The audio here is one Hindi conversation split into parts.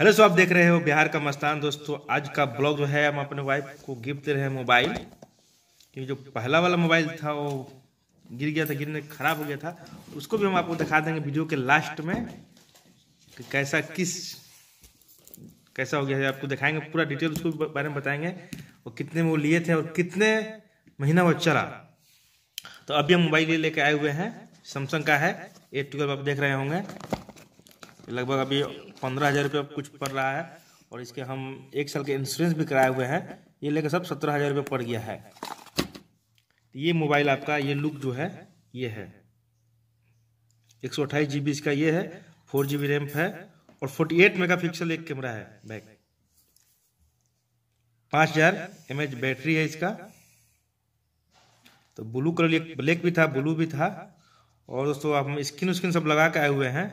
हेलो सो आप देख रहे हो बिहार का मस्तान दोस्तों आज का ब्लॉग जो है हम अपने वाइफ को गिफ्ट दे रहे हैं मोबाइल क्योंकि जो पहला वाला मोबाइल था वो गिर गया था गिरने खराब हो गया था उसको भी हम आपको दिखा देंगे वीडियो के लास्ट में कि कैसा किस कैसा हो गया है आपको दिखाएंगे पूरा डिटेल उसको बारे में बताएंगे और कितने में वो लिए थे और कितने महीना वो चला तो अभी हम मोबाइल लेके आए हुए हैं सैमसंग का है ए ट्वेल्व आप देख रहे होंगे लगभग अभी पंद्रह हज़ार रुपये कुछ पड़ रहा है और इसके हम एक साल के इंश्योरेंस भी कराए हुए हैं ये लेकर सब सत्रह हज़ार रुपये पड़ गया है ये मोबाइल आपका ये लुक जो है ये है एक सौ अट्ठाईस जी बी इसका ये है फोर जी बी रैम है और फोर्टी एट मेगा पिक्सल एक कैमरा है बैक पाँच हज़ार एम एच बैटरी है इसका तो ब्लू कलर ब्लैक भी था ब्लू भी था और दोस्तों हम स्किन उस्किन सब लगा के आए हुए हैं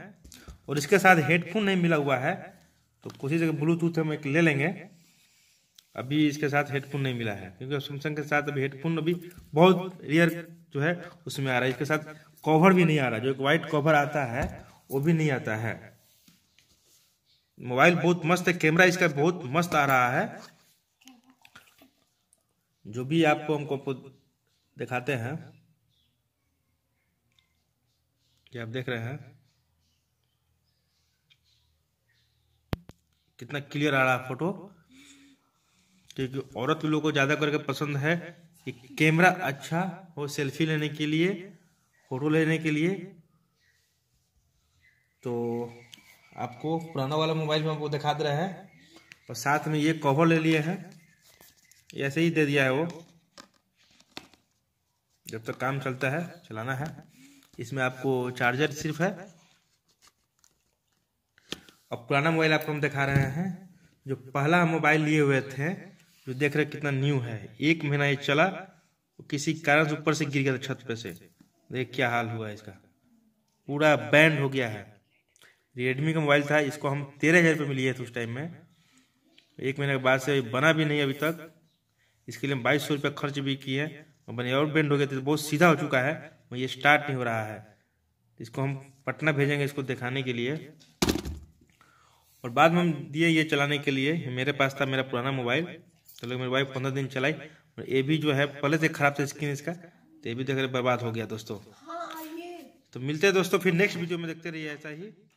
और इसके साथ हेडफोन नहीं मिला हुआ है तो कोशिश जगह ब्लूटूथ हम एक ले लेंगे अभी इसके साथ हेडफोन नहीं मिला है क्योंकि सैमसंग के साथ अभी हेडफोन अभी बहुत रेयर जो है उसमें आ रहा है इसके साथ कवर भी नहीं आ रहा जो एक वाइट कवर आता है वो भी नहीं आता है मोबाइल बहुत मस्त है कैमरा इसका बहुत मस्त आ रहा है जो भी आपको हमको दिखाते हैं कि आप देख रहे हैं कितना क्लियर आ रहा है फोटो क्योंकि औरत लोगों को ज़्यादा करके पसंद है कि कैमरा अच्छा हो सेल्फी लेने के लिए फोटो लेने के लिए तो आपको पुराना वाला मोबाइल में आपको दिखा दे रहा है और साथ में ये कवर ले लिए हैं ऐसे ही दे दिया है वो जब तक काम चलता है चलाना है इसमें आपको चार्जर सिर्फ है अब पुराना मोबाइल आपको हम दिखा रहे हैं जो पहला मोबाइल लिए हुए थे जो देख रहे कितना न्यू है एक महीना ये चला किसी कारण से ऊपर से गिर गया था छत पे से देख क्या हाल हुआ इसका पूरा बैंड हो गया है रेडमी का मोबाइल था इसको हम तेरह हज़ार रुपये में लिए थे उस टाइम में एक महीने के बाद से बना भी नहीं अभी तक इसके लिए हम बाईस सौ रुपया खर्च भी किए और बने और बैंड हो गया थे तो बहुत सीधा हो चुका है ये स्टार्ट नहीं हो रहा है इसको हम पटना भेजेंगे इसको दिखाने के लिए और बाद में हम दिए ये चलाने के लिए मेरे पास था मेरा पुराना मोबाइल तो लोग मेरी वाइफ पंद्रह दिन चलाई और ये भी जो है पहले से ख़राब था स्क्रीन इसका तो ये भी देख तो रहे बर्बाद हो गया दोस्तों हाँ, तो मिलते हैं दोस्तों फिर नेक्स्ट वीडियो में देखते रहिए ऐसा ही